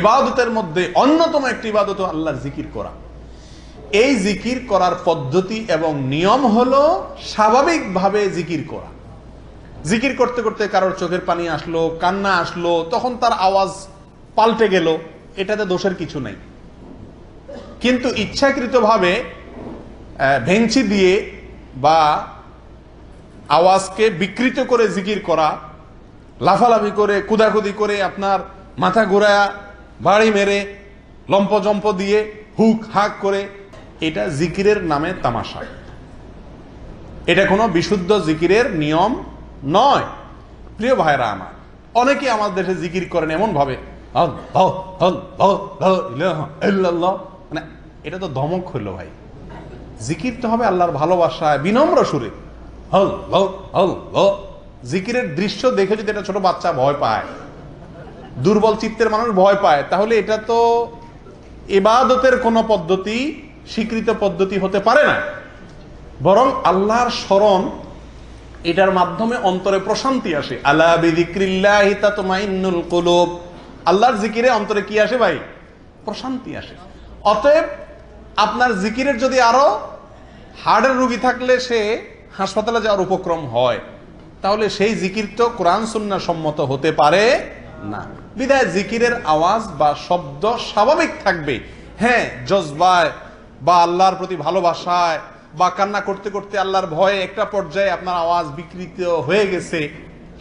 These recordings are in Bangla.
ইবাদতের মধ্যে অন্যতম একটি ইবাদত আল্লাহর জিকির করা এই জিকির করার পদ্ধতি এবং নিয়ম হলো স্বাভাবিকভাবে জিকির করা জিকির করতে করতে কারোর চোখের পানি আসলো কান্না আসলো তখন তার আওয়াজ পাল্টে গেল এটাতে দোষের কিছু নাই কিন্তু ইচ্ছাকৃতভাবে ভেঞ্চি দিয়ে বা আওয়াজকে বিকৃত করে জিকির করা লাফালাফি করে কুদাকুদি করে আপনার মাথা ঘোরা বাড়ি মেরে লম্পজম্প দিয়ে হুক হাক করে এটা জিকিরের নামে তামাশা এটা কোনো বিশুদ্ধ জিকিরের নিয়ম নয় প্রিয় ভাইরা আমার অনেকে আমার দেশে জিকির করেন এমনভাবে মানে এটা তো ধমক হইল ভাই জিকির তো হবে আল্লাহর ভালোবাসায় বিনম্র সুরে হল হল হল জিকিরের দৃশ্য দেখে যদি একটা ছোট বাচ্চা ভয় পায় দুর্বল চিত্তের মানুষ ভয় পায় তাহলে এটা তো এবাদতের কোনো পদ্ধতি স্বীকৃত পদ্ধতি হতে পারে না বরং আল্লাহর স্মরণ এটার মাধ্যমে অন্তরে প্রশান্তি আসে আল্লাহ বেদিক্রিল্লাহিতা আল্লাহর জিকিরে অন্তরে কি আসে ভাই প্রশান্তি আসে অতএব আপনার জিকিরের যদি আরো হার্টের রুগী থাকলে সে হাসপাতালে যাওয়ার উপক্রম হয় তাহলে সেই জিকির তো কোরআন সন্ন্যাসম্মত সম্মত হতে পারে না বিদায় জিকিরের আওয়াজ বা শব্দ স্বাভাবিক থাকবে হ্যাঁ জজবায় বা আল্লাহর প্রতি ভালোবাসায় বা কান্না করতে করতে আল্লাহর ভয়ে একটা পর্যায়ে আপনার আওয়াজ বিকৃত হয়ে গেছে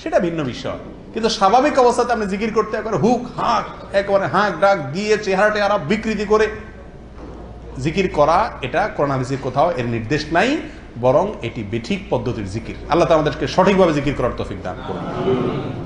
সেটা ভিন্ন বিষয় কিন্তু স্বাভাবিক অবস্থাতে আপনি জিকির করতে একবার হুক হাঁক একবারে হাঁক ডাক দিয়ে চেহারাটা আরা বিকৃতি করে জিকির করা এটা করোনাভিসির কোথাও এর নির্দেশ নাই বরং এটি বেঠিক পদ্ধতির জিকির আল্লাহ আমাদেরকে সঠিকভাবে জিকির করার তফিক দান করুন